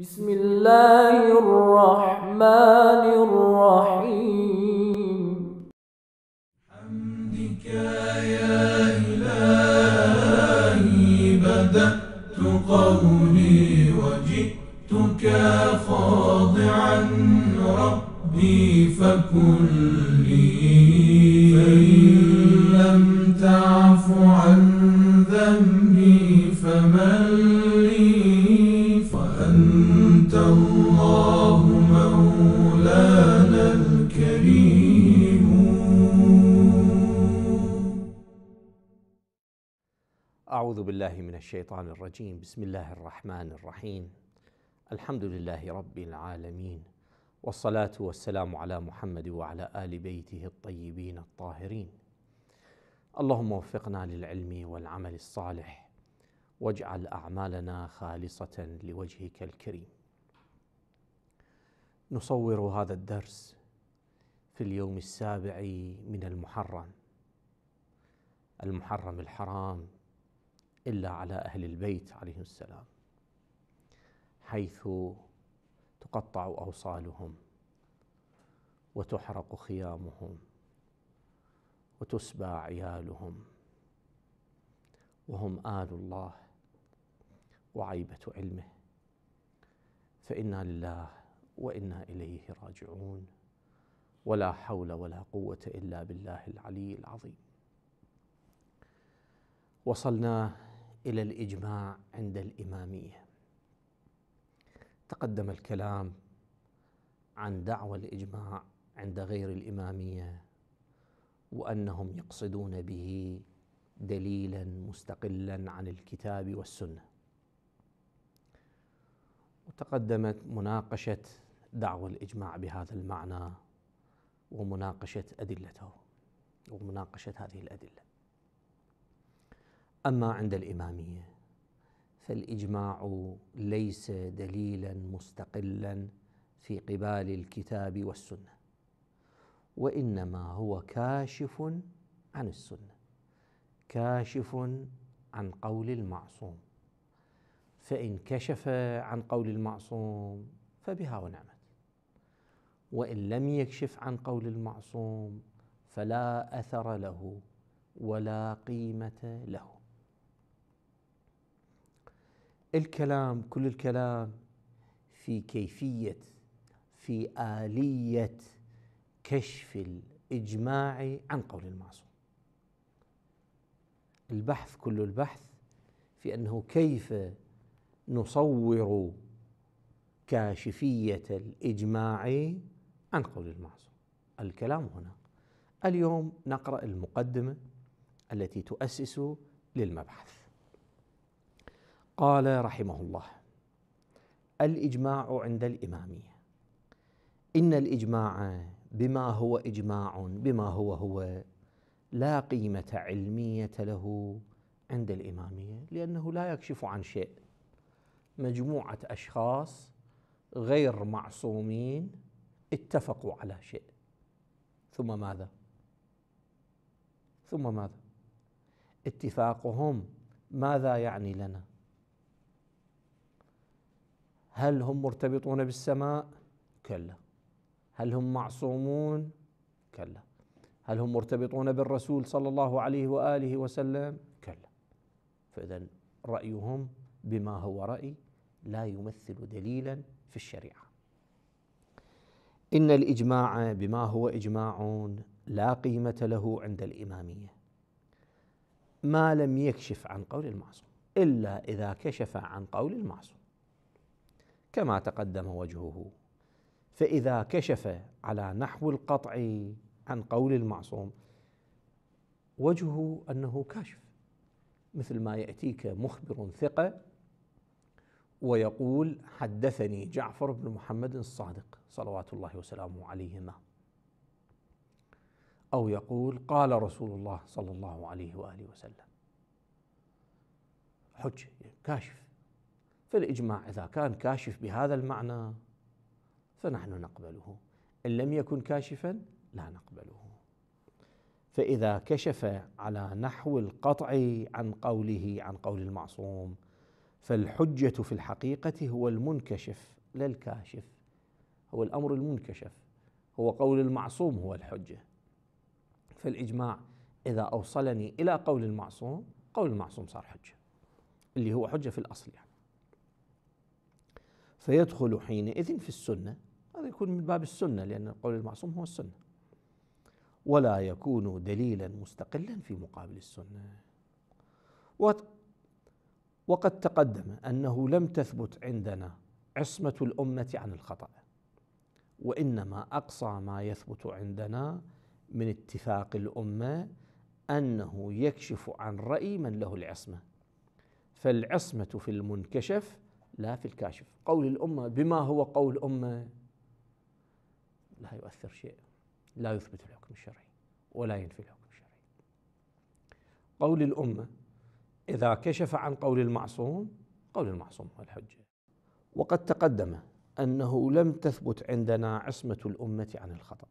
بسم الله الرحمن الرحيم حمدك يا إلهي بدأت قولي وجئتك خاضعا ربي فكن لي أعوذ بالله من الشيطان الرجيم بسم الله الرحمن الرحيم الحمد لله رب العالمين والصلاة والسلام على محمد وعلى آل بيته الطيبين الطاهرين اللهم وفقنا للعلم والعمل الصالح واجعل أعمالنا خالصة لوجهك الكريم نصور هذا الدرس في اليوم السابع من المحرم المحرم الحرام إلا على أهل البيت عليهم السلام حيث تقطع أوصالهم وتحرق خيامهم وتسبى عيالهم وهم آل الله وعيبة علمه فإنا لله وإنا إليه راجعون ولا حول ولا قوة إلا بالله العلي العظيم وصلنا الى الاجماع عند الاماميه تقدم الكلام عن دعوى الاجماع عند غير الاماميه وانهم يقصدون به دليلا مستقلا عن الكتاب والسنه وتقدمت مناقشه دعوى الاجماع بهذا المعنى ومناقشه ادلته ومناقشه هذه الادله أما عند الإمامية فالإجماع ليس دليلا مستقلا في قبال الكتاب والسنة وإنما هو كاشف عن السنة كاشف عن قول المعصوم فإن كشف عن قول المعصوم فبها ونعمت وإن لم يكشف عن قول المعصوم فلا أثر له ولا قيمة له الكلام كل الكلام في كيفيه في اليه كشف الاجماع عن قول المعصوم البحث كل البحث في انه كيف نصور كاشفيه الاجماع عن قول المعصوم الكلام هنا اليوم نقرا المقدمه التي تؤسس للمبحث قال رحمه الله الاجماع عند الاماميه ان الاجماع بما هو اجماع بما هو هو لا قيمه علميه له عند الاماميه لانه لا يكشف عن شيء مجموعه اشخاص غير معصومين اتفقوا على شيء ثم ماذا ثم ماذا اتفاقهم ماذا يعني لنا هل هم مرتبطون بالسماء كلا هل هم معصومون كلا هل هم مرتبطون بالرسول صلى الله عليه واله وسلم كلا فاذا رايهم بما هو راي لا يمثل دليلا في الشريعه ان الاجماع بما هو اجماع لا قيمه له عند الاماميه ما لم يكشف عن قول المعصوم الا اذا كشف عن قول المعصوم كما تقدم وجهه فإذا كشف على نحو القطع عن قول المعصوم وجهه أنه كاشف مثل ما يأتيك مخبر ثقة ويقول حدثني جعفر بن محمد الصادق صلوات الله وسلامه عليهما أو يقول قال رسول الله صلى الله عليه وآله وسلم حجة يعني كاشف فالإجماع إذا كان كاشف بهذا المعنى فنحن نقبله إن لم يكن كاشفا لا نقبله فإذا كشف على نحو القطع عن قوله عن قول المعصوم فالحجة في الحقيقة هو المنكشف لا الكاشف هو الأمر المنكشف هو قول المعصوم هو الحجة فالإجماع إذا أوصلني إلى قول المعصوم قول المعصوم صار حجة اللي هو حجة في الأصل يعني فيدخل حينئذ في السنة هذا يكون من باب السنة لأن القول المعصوم هو السنة ولا يكون دليلا مستقلا في مقابل السنة وقد تقدم أنه لم تثبت عندنا عصمة الأمة عن الخطأ وإنما أقصى ما يثبت عندنا من اتفاق الأمة أنه يكشف عن رأي من له العصمة فالعصمة في المنكشف لا في الكاشف قول الأمة بما هو قول أمة لا يؤثر شيء لا يثبت الحكم الشرعي ولا ينفي الحكم الشرعي قول الأمة إذا كشف عن قول المعصوم قول المعصوم هو الحجة وقد تقدم أنه لم تثبت عندنا عصمة الأمة عن الخطأ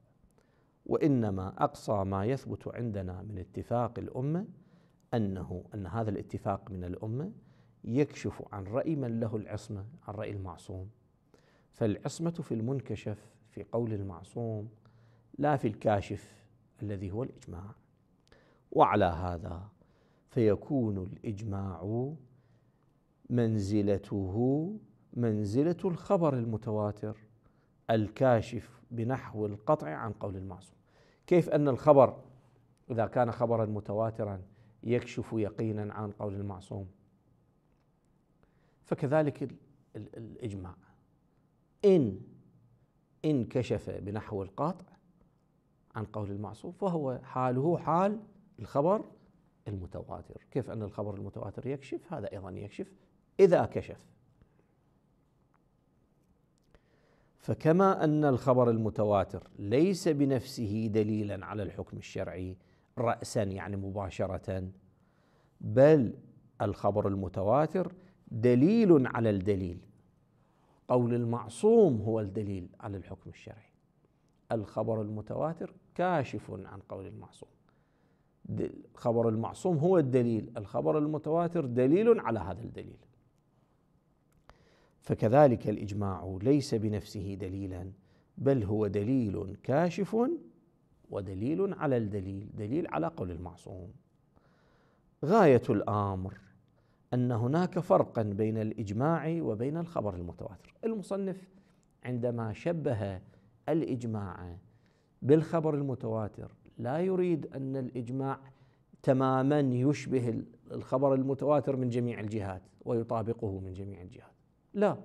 وإنما أقصى ما يثبت عندنا من اتفاق الأمة أنه أن هذا الاتفاق من الأمة يكشف عن رأي من له العصمة عن رأي المعصوم فالعصمة في المنكشف في قول المعصوم لا في الكاشف الذي هو الإجماع وعلى هذا فيكون الإجماع منزلته منزلة الخبر المتواتر الكاشف بنحو القطع عن قول المعصوم كيف أن الخبر إذا كان خبرا متواترا يكشف يقينا عن قول المعصوم فكذلك الإجماع إن إن كشف بنحو القاطع عن قول المعصوم فهو حاله حال الخبر المتواتر كيف أن الخبر المتواتر يكشف هذا أيضا يكشف إذا كشف فكما أن الخبر المتواتر ليس بنفسه دليلا على الحكم الشرعي رأسا يعني مباشرة بل الخبر المتواتر دليل على الدليل قول المعصوم هو الدليل على الحكم الشرعي الخبر المتواتر كاشف عن قول المعصوم خبر المعصوم هو الدليل الخبر المتواتر دليل على هذا الدليل فكذلك الاجماع ليس بنفسه دليلا بل هو دليل كاشف ودليل على الدليل دليل على قول المعصوم غايه الامر ان هناك فرقا بين الاجماع وبين الخبر المتواتر المصنف عندما شبه الاجماع بالخبر المتواتر لا يريد ان الاجماع تماما يشبه الخبر المتواتر من جميع الجهات ويطابقه من جميع الجهات لا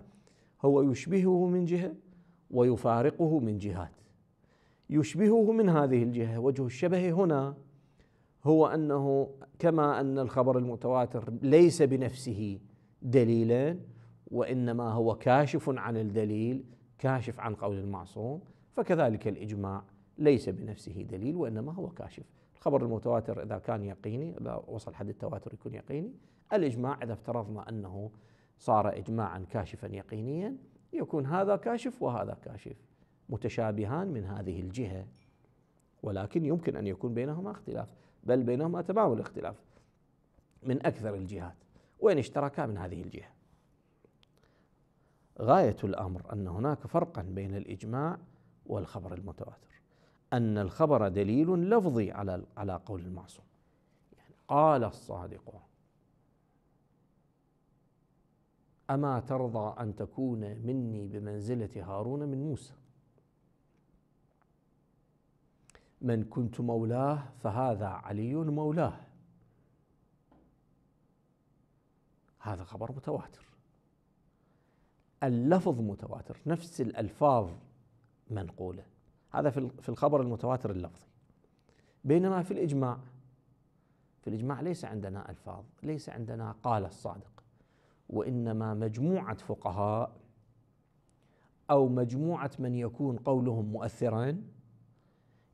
هو يشبهه من جهه ويفارقه من جهات يشبهه من هذه الجهه وجه الشبه هنا هو انه كما ان الخبر المتواتر ليس بنفسه دليلا وانما هو كاشف عن الدليل كاشف عن قول المعصوم فكذلك الاجماع ليس بنفسه دليل وانما هو كاشف الخبر المتواتر اذا كان يقيني اذا وصل حد التواتر يكون يقيني الاجماع اذا افترضنا انه صار اجماعا كاشفا يقينيا يكون هذا كاشف وهذا كاشف متشابهان من هذه الجهه ولكن يمكن ان يكون بينهما اختلاف بل بينهما تباين الاختلاف من أكثر الجهات وإن اشتركا من هذه الجهة غاية الأمر أن هناك فرقا بين الإجماع والخبر المتواتر أن الخبر دليل لفظي على على قول المعصوم يعني قال الصادق أما ترضى أن تكون مني بمنزلة هارون من موسى من كنت مولاه فهذا علي مولاه هذا خبر متواتر اللفظ متواتر نفس الألفاظ منقولة هذا في الخبر المتواتر اللفظي بينما في الإجماع في الإجماع ليس عندنا ألفاظ ليس عندنا قال الصادق وإنما مجموعة فقهاء أو مجموعة من يكون قولهم مؤثرا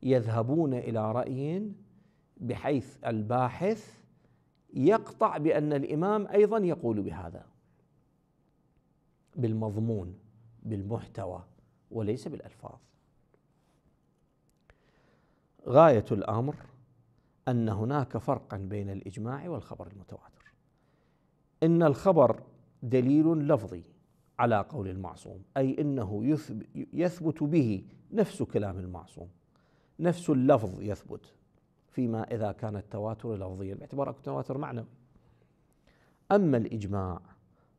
يذهبون الى راي بحيث الباحث يقطع بان الامام ايضا يقول بهذا بالمضمون بالمحتوى وليس بالالفاظ غايه الامر ان هناك فرقا بين الاجماع والخبر المتواتر ان الخبر دليل لفظي على قول المعصوم اي انه يثبت به نفس كلام المعصوم نفس اللفظ يثبت فيما إذا كان التواتر لفظيا باعتبار أكو تواتر معنوي أما الإجماع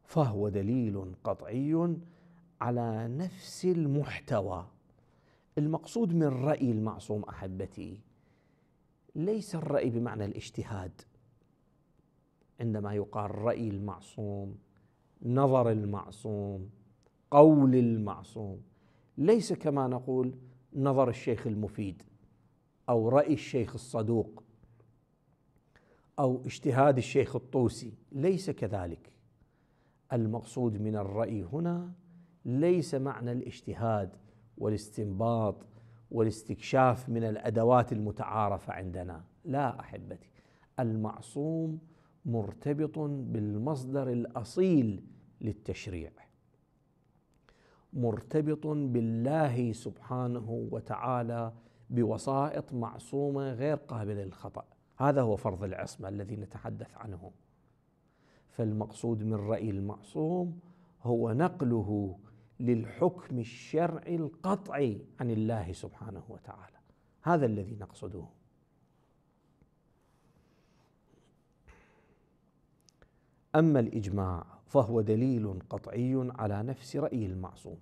فهو دليل قطعي على نفس المحتوى المقصود من رأي المعصوم أحبتي ليس الرأي بمعنى الاجتهاد عندما يقال رأي المعصوم نظر المعصوم قول المعصوم ليس كما نقول نظر الشيخ المفيد او راي الشيخ الصدوق او اجتهاد الشيخ الطوسي ليس كذلك المقصود من الراي هنا ليس معنى الاجتهاد والاستنباط والاستكشاف من الادوات المتعارفه عندنا لا احبتي المعصوم مرتبط بالمصدر الاصيل للتشريع مرتبط بالله سبحانه وتعالى بوسائط معصومه غير قابله للخطا هذا هو فرض العصمه الذي نتحدث عنه فالمقصود من راي المعصوم هو نقله للحكم الشرعي القطعي عن الله سبحانه وتعالى هذا الذي نقصده اما الاجماع فهو دليل قطعي على نفس راي المعصوم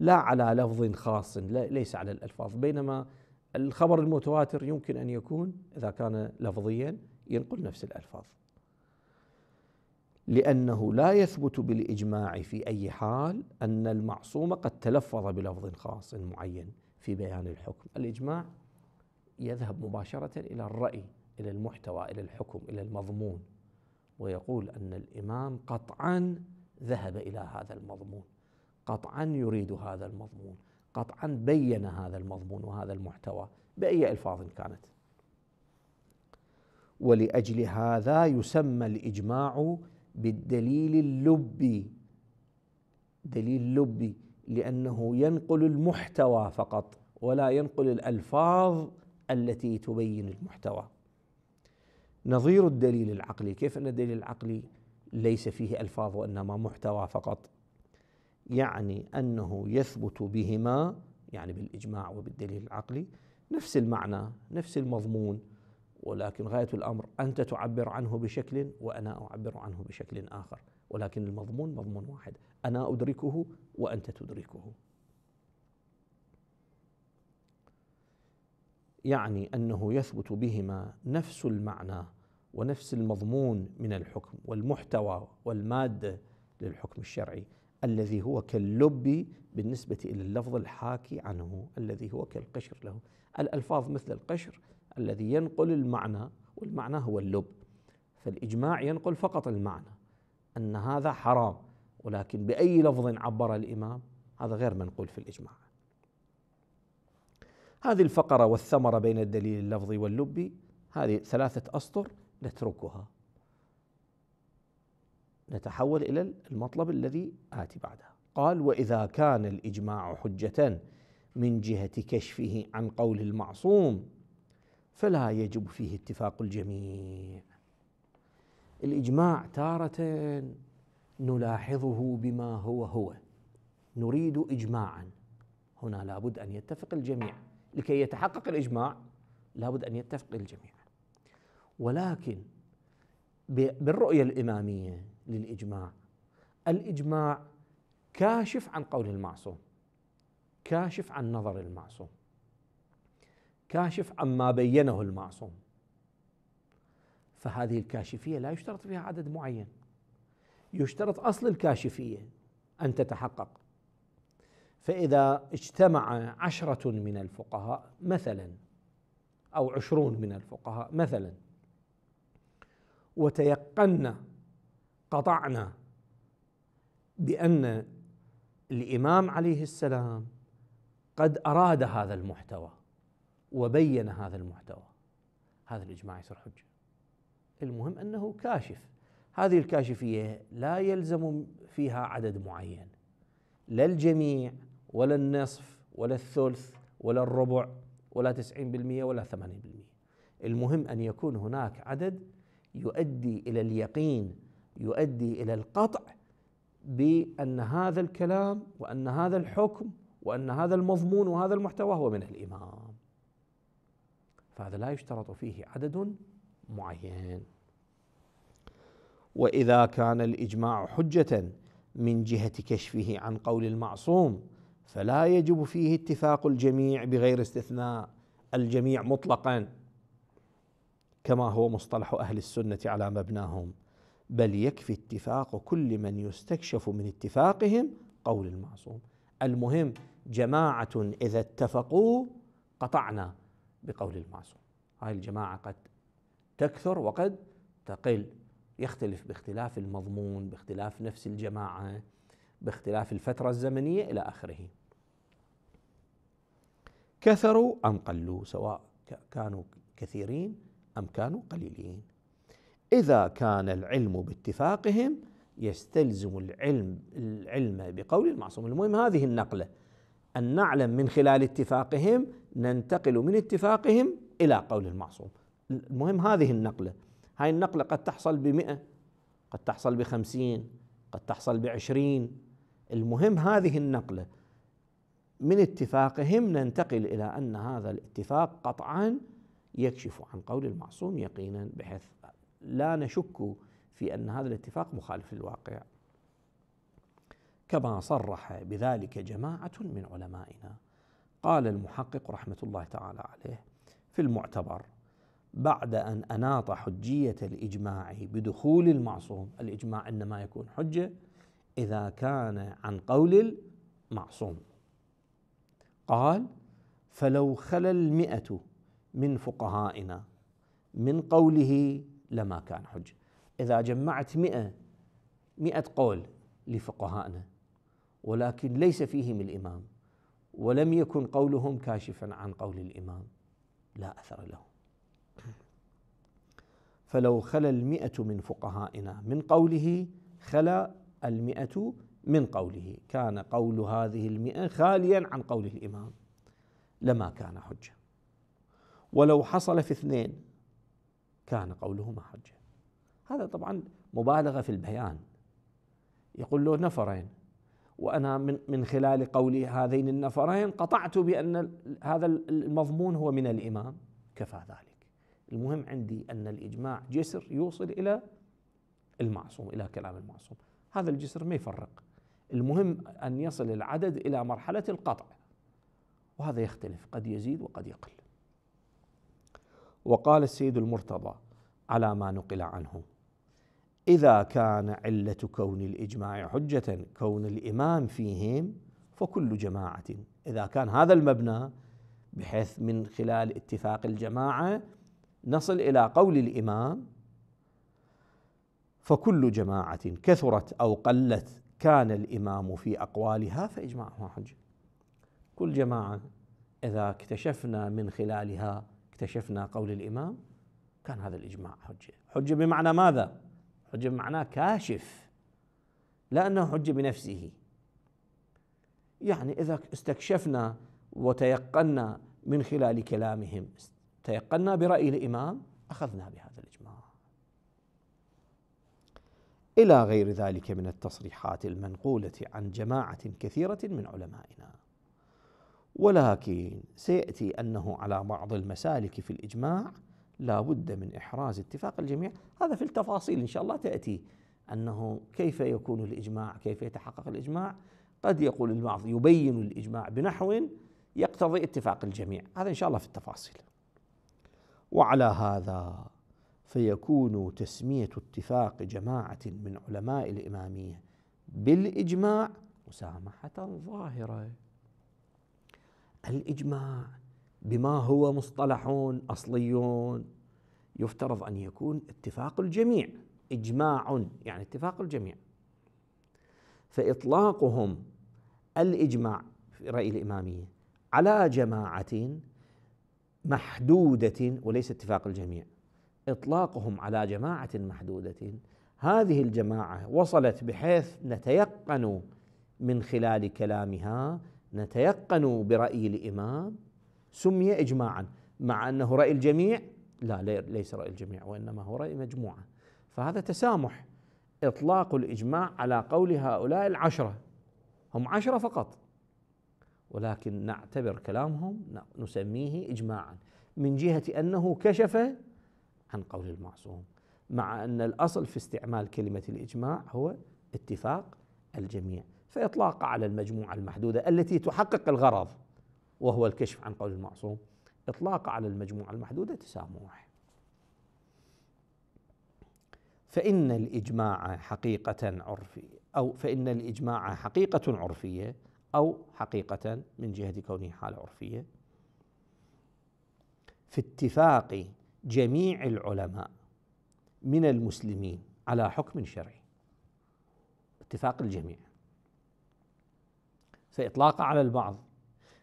لا على لفظ خاص ليس على الألفاظ بينما الخبر المتواتر يمكن أن يكون إذا كان لفظيا ينقل نفس الألفاظ لأنه لا يثبت بالإجماع في أي حال أن المعصوم قد تلفظ بلفظ خاص معين في بيان الحكم الإجماع يذهب مباشرة إلى الرأي إلى المحتوى إلى الحكم إلى المضمون ويقول أن الإمام قطعا ذهب إلى هذا المضمون قطعا يريد هذا المضمون قطعا بين هذا المضمون وهذا المحتوى باي الفاظ كانت ولاجل هذا يسمى الاجماع بالدليل اللبي دليل لبي لانه ينقل المحتوى فقط ولا ينقل الالفاظ التي تبين المحتوى نظير الدليل العقلي كيف ان الدليل العقلي ليس فيه الفاظ وانما محتوى فقط يعني انه يثبت بهما يعني بالاجماع وبالدليل العقلي نفس المعنى نفس المضمون ولكن غايه الامر انت تعبر عنه بشكل وانا اعبر عنه بشكل اخر ولكن المضمون مضمون واحد انا ادركه وانت تدركه يعني انه يثبت بهما نفس المعنى ونفس المضمون من الحكم والمحتوى والماده للحكم الشرعي الذي هو كاللب بالنسبة إلى اللفظ الحاكي عنه الذي هو كالقشر له الألفاظ مثل القشر الذي ينقل المعنى والمعنى هو اللب فالإجماع ينقل فقط المعنى أن هذا حرام ولكن بأي لفظ عبر الإمام هذا غير منقول في الإجماع هذه الفقرة والثمرة بين الدليل اللفظي واللبي هذه ثلاثة أسطر نتركها نتحول إلى المطلب الذي آتي بعدها قال وإذا كان الإجماع حجة من جهة كشفه عن قول المعصوم فلا يجب فيه اتفاق الجميع الإجماع تارة نلاحظه بما هو هو نريد إجماعا هنا لابد أن يتفق الجميع لكي يتحقق الإجماع لابد أن يتفق الجميع ولكن بالرؤية الإمامية للاجماع الاجماع كاشف عن قول المعصوم كاشف عن نظر المعصوم كاشف عما بينه المعصوم فهذه الكاشفيه لا يشترط فيها عدد معين يشترط اصل الكاشفيه ان تتحقق فاذا اجتمع عشره من الفقهاء مثلا او عشرون من الفقهاء مثلا وتيقنا قطعنا بان الامام عليه السلام قد اراد هذا المحتوى وبين هذا المحتوى هذا الاجماع يصير حجه المهم انه كاشف هذه الكاشفيه لا يلزم فيها عدد معين لا الجميع ولا النصف ولا الثلث ولا الربع ولا 90% ولا 80% المهم ان يكون هناك عدد يؤدي الى اليقين يؤدي الى القطع بان هذا الكلام وان هذا الحكم وان هذا المضمون وهذا المحتوى هو من الامام فهذا لا يشترط فيه عدد معين واذا كان الاجماع حجه من جهه كشفه عن قول المعصوم فلا يجب فيه اتفاق الجميع بغير استثناء الجميع مطلقا كما هو مصطلح اهل السنه على مبناهم بل يكفي اتفاق كل من يستكشف من اتفاقهم قول المعصوم المهم جماعة إذا اتفقوا قطعنا بقول المعصوم هاي الجماعة قد تكثر وقد تقل يختلف باختلاف المضمون باختلاف نفس الجماعة باختلاف الفترة الزمنية إلى آخره كثروا أم قلوا سواء كانوا كثيرين أم كانوا قليلين إذا كان العلم باتفاقهم يستلزم العلم العلم بقول المعصوم المهم هذه النقلة أن نعلم من خلال اتفاقهم ننتقل من اتفاقهم إلى قول المعصوم المهم هذه النقلة هاي النقلة قد تحصل بمئة قد تحصل بخمسين قد تحصل بعشرين المهم هذه النقلة من اتفاقهم ننتقل إلى أن هذا الاتفاق قطعا يكشف عن قول المعصوم يقينا بحيث لا نشك في ان هذا الاتفاق مخالف للواقع كما صرح بذلك جماعه من علمائنا قال المحقق رحمه الله تعالى عليه في المعتبر بعد ان اناط حجيه الاجماع بدخول المعصوم، الاجماع انما يكون حجه اذا كان عن قول المعصوم. قال: فلو خلا المئة من فقهائنا من قوله لما كان حجة إذا جمعت مئة مئة قول لفقهائنا ولكن ليس فيهم الإمام ولم يكن قولهم كاشفا عن قول الإمام لا أثر له فلو خلا المئة من فقهائنا من قوله خلا المئة من قوله كان قول هذه المئة خاليا عن قول الإمام لما كان حجة ولو حصل في اثنين كان قولهما حجة هذا طبعا مبالغة في البيان يقول له نفرين وأنا من, من خلال قولي هذين النفرين قطعت بأن هذا المضمون هو من الإمام كفى ذلك المهم عندي أن الإجماع جسر يوصل إلى المعصوم إلى كلام المعصوم هذا الجسر ما يفرق المهم أن يصل العدد إلى مرحلة القطع وهذا يختلف قد يزيد وقد يقل وقال السيد المرتضى على ما نقل عنه اذا كان عله كون الاجماع حجه كون الامام فيهم فكل جماعه اذا كان هذا المبنى بحيث من خلال اتفاق الجماعه نصل الى قول الامام فكل جماعه كثرت او قلت كان الامام في اقوالها فاجماعها حجه كل جماعه اذا اكتشفنا من خلالها اكتشفنا قول الإمام كان هذا الإجماع حجة حجة بمعنى ماذا؟ حجة بمعنى كاشف لا أنه حجة بنفسه يعني إذا استكشفنا وتيقنا من خلال كلامهم تيقنا برأي الإمام أخذنا بهذا الإجماع إلى غير ذلك من التصريحات المنقولة عن جماعة كثيرة من علمائنا ولكن سياتي انه على بعض المسالك في الاجماع لا بد من احراز اتفاق الجميع هذا في التفاصيل ان شاء الله تاتي انه كيف يكون الاجماع كيف يتحقق الاجماع قد يقول البعض يبين الاجماع بنحو يقتضي اتفاق الجميع هذا ان شاء الله في التفاصيل وعلى هذا فيكون تسميه اتفاق جماعه من علماء الاماميه بالاجماع مسامحه ظاهره الإجماع بما هو مصطلح أصلي يفترض أن يكون اتفاق الجميع إجماع يعني اتفاق الجميع فإطلاقهم الإجماع في رأي الإمامية على جماعة محدودة وليس اتفاق الجميع إطلاقهم على جماعة محدودة هذه الجماعة وصلت بحيث نتيقن من خلال كلامها نتيقن برأي الإمام سمي إجماعا مع أنه رأي الجميع لا ليس رأي الجميع وإنما هو رأي مجموعة فهذا تسامح إطلاق الإجماع على قول هؤلاء العشرة هم عشرة فقط ولكن نعتبر كلامهم نسميه إجماعا من جهة أنه كشف عن قول المعصوم مع أن الأصل في استعمال كلمة الإجماع هو اتفاق الجميع فإطلاق على المجموعة المحدودة التي تحقق الغرض وهو الكشف عن قول المعصوم إطلاق على المجموعة المحدودة تسامح فإن الإجماع حقيقة عرفية أو فإن الإجماع حقيقة عرفية أو حقيقة من جهة كونه حالة عرفية في اتفاق جميع العلماء من المسلمين على حكم شرعي اتفاق الجميع فإطلاقه على البعض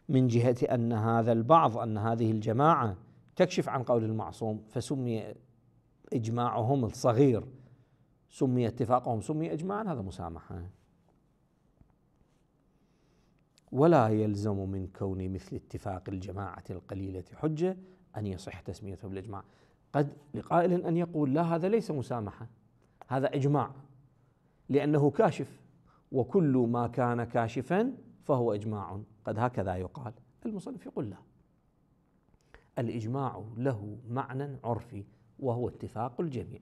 من جهة أن هذا البعض أن هذه الجماعة تكشف عن قول المعصوم فسمي إجماعهم الصغير سمي اتفاقهم سمي إجماعا هذا مسامحة ولا يلزم من كون مثل اتفاق الجماعة القليلة حجة أن يصح تسميته بالإجماع قد لقائل أن يقول لا هذا ليس مسامحة هذا إجماع لأنه كاشف وكل ما كان كاشفا فهو إجماع قد هكذا يقال المصنف يقول لا الإجماع له معنى عرفي وهو اتفاق الجميع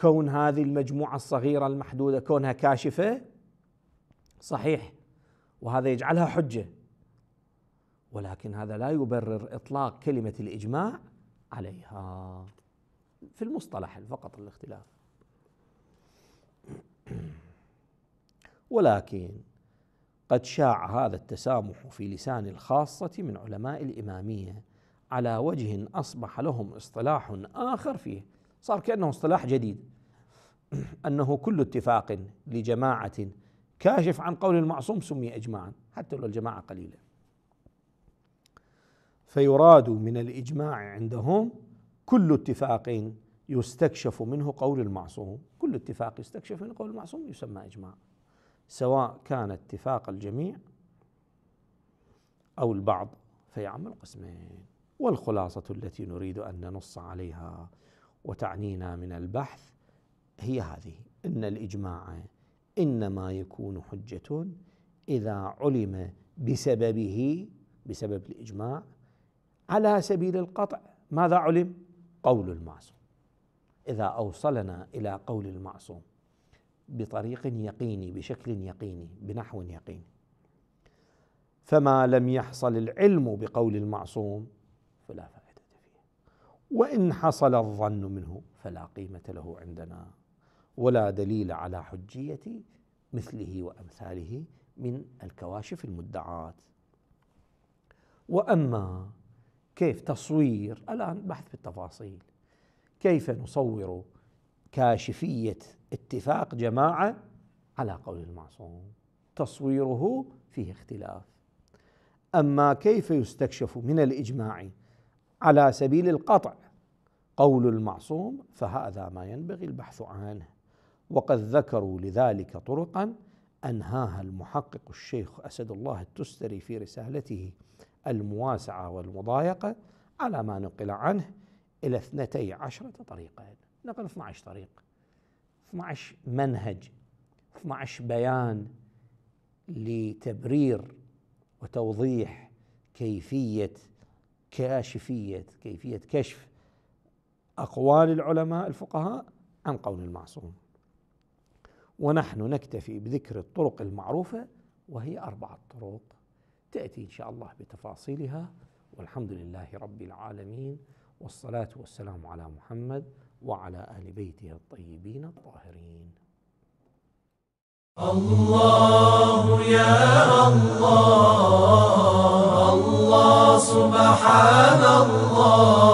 كون هذه المجموعة الصغيرة المحدودة كونها كاشفة صحيح وهذا يجعلها حجة ولكن هذا لا يبرر إطلاق كلمة الإجماع عليها في المصطلح فقط الاختلاف ولكن قد شاع هذا التسامح في لسان الخاصة من علماء الإمامية على وجه أصبح لهم اصطلاح آخر فيه صار كأنه اصطلاح جديد أنه كل اتفاق لجماعة كاشف عن قول المعصوم سمي إجماعا حتى لو الجماعة قليلة فيراد من الإجماع عندهم كل اتفاق يستكشف منه قول المعصوم كل اتفاق يستكشف منه قول المعصوم يسمى إجماع سواء كان اتفاق الجميع أو البعض فيعمل قسمين والخلاصة التي نريد أن ننص عليها وتعنينا من البحث هي هذه إن الإجماع إنما يكون حجة إذا علم بسببه بسبب الإجماع على سبيل القطع ماذا علم؟ قول المعصوم إذا أوصلنا إلى قول المعصوم بطريق يقيني بشكل يقيني بنحو يقيني فما لم يحصل العلم بقول المعصوم فلا فائدة فيه وإن حصل الظن منه فلا قيمة له عندنا ولا دليل على حجية مثله وأمثاله من الكواشف المدعات وأما كيف تصوير الآن بحث في التفاصيل كيف نصور كاشفية اتفاق جماعه على قول المعصوم تصويره فيه اختلاف اما كيف يستكشف من الاجماع على سبيل القطع قول المعصوم فهذا ما ينبغي البحث عنه وقد ذكروا لذلك طرقا انهاها المحقق الشيخ اسد الله التستري في رسالته المواسعه والمضايقه على ما نقل عنه الى اثنتي عشره طريقا نقل 12 طريق 12 منهج 12 بيان لتبرير وتوضيح كيفيه كاشفيه كيفيه كشف اقوال العلماء الفقهاء عن قول المعصوم ونحن نكتفي بذكر الطرق المعروفه وهي اربعه طرق تاتي ان شاء الله بتفاصيلها والحمد لله رب العالمين والصلاه والسلام على محمد وعلى آل بيته الطيبين الطاهرين الله يا الله الله سبحان الله